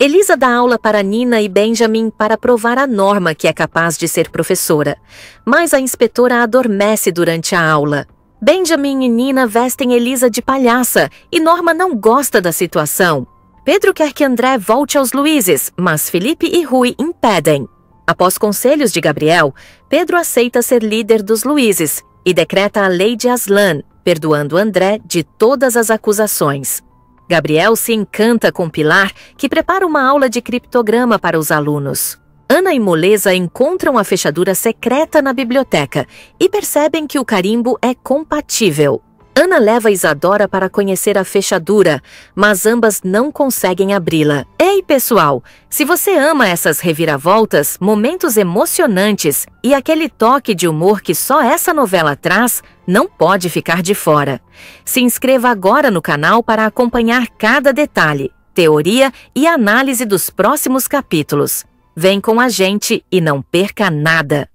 Elisa dá aula para Nina e Benjamin para provar a Norma que é capaz de ser professora, mas a inspetora adormece durante a aula. Benjamin e Nina vestem Elisa de palhaça e Norma não gosta da situação. Pedro quer que André volte aos Luizes, mas Felipe e Rui impedem. Após conselhos de Gabriel, Pedro aceita ser líder dos Luizes e decreta a lei de Aslan, perdoando André de todas as acusações. Gabriel se encanta com Pilar, que prepara uma aula de criptograma para os alunos. Ana e Moleza encontram a fechadura secreta na biblioteca e percebem que o carimbo é compatível. Ana leva Isadora para conhecer a fechadura, mas ambas não conseguem abri-la. Ei, pessoal! Se você ama essas reviravoltas, momentos emocionantes e aquele toque de humor que só essa novela traz, não pode ficar de fora. Se inscreva agora no canal para acompanhar cada detalhe, teoria e análise dos próximos capítulos. Vem com a gente e não perca nada!